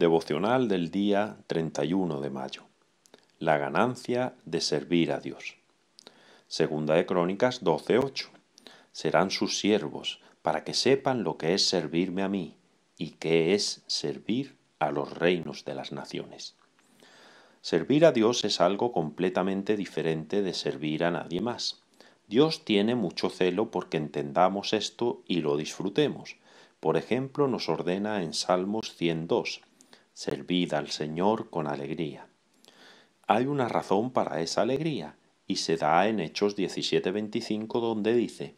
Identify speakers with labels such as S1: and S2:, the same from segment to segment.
S1: Devocional del día 31 de mayo. La ganancia de servir a Dios. Segunda de Crónicas 12:8. Serán sus siervos para que sepan lo que es servirme a mí y qué es servir a los reinos de las naciones. Servir a Dios es algo completamente diferente de servir a nadie más. Dios tiene mucho celo porque entendamos esto y lo disfrutemos. Por ejemplo, nos ordena en Salmos 102, Servid al Señor con alegría. Hay una razón para esa alegría y se da en Hechos 17:25 donde dice,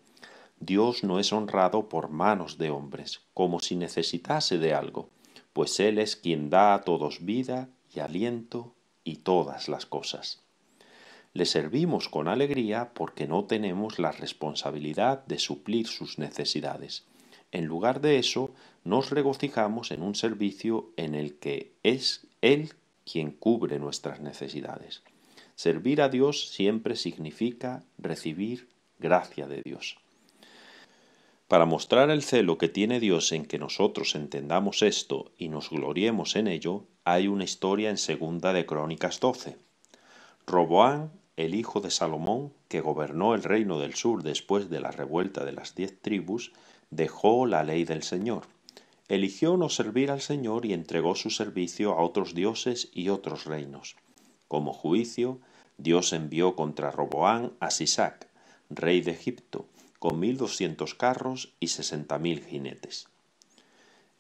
S1: Dios no es honrado por manos de hombres, como si necesitase de algo, pues Él es quien da a todos vida y aliento y todas las cosas. Le servimos con alegría porque no tenemos la responsabilidad de suplir sus necesidades, en lugar de eso, nos regocijamos en un servicio en el que es Él quien cubre nuestras necesidades. Servir a Dios siempre significa recibir gracia de Dios. Para mostrar el celo que tiene Dios en que nosotros entendamos esto y nos gloriemos en ello, hay una historia en Segunda de Crónicas 12. Roboán, el hijo de Salomón, que gobernó el reino del sur después de la revuelta de las diez tribus, dejó la ley del Señor. Eligió no servir al Señor y entregó su servicio a otros dioses y otros reinos. Como juicio, Dios envió contra Roboán a Sisac, rey de Egipto, con mil doscientos carros y sesenta mil jinetes.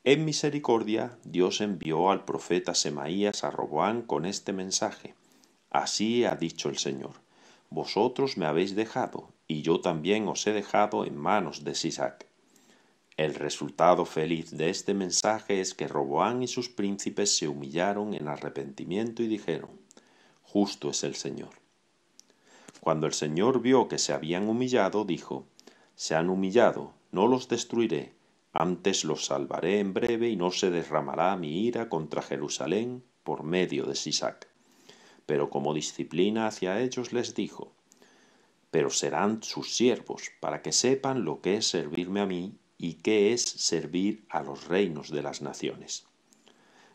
S1: En misericordia, Dios envió al profeta Semaías a Roboán con este mensaje. Así ha dicho el Señor, vosotros me habéis dejado, y yo también os he dejado en manos de Sisac. El resultado feliz de este mensaje es que Roboán y sus príncipes se humillaron en arrepentimiento y dijeron, justo es el Señor. Cuando el Señor vio que se habían humillado, dijo, se han humillado, no los destruiré, antes los salvaré en breve y no se derramará mi ira contra Jerusalén por medio de Sisac. Pero como disciplina hacia ellos les dijo, pero serán sus siervos, para que sepan lo que es servirme a mí y qué es servir a los reinos de las naciones.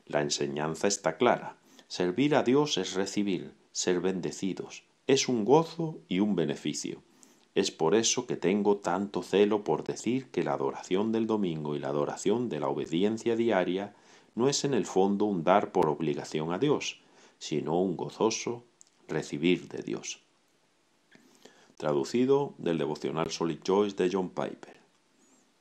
S1: La enseñanza está clara. Servir a Dios es recibir, ser bendecidos, es un gozo y un beneficio. Es por eso que tengo tanto celo por decir que la adoración del domingo y la adoración de la obediencia diaria no es en el fondo un dar por obligación a Dios, sino un gozoso recibir de Dios. Traducido del devocional Solid Choice de John Piper.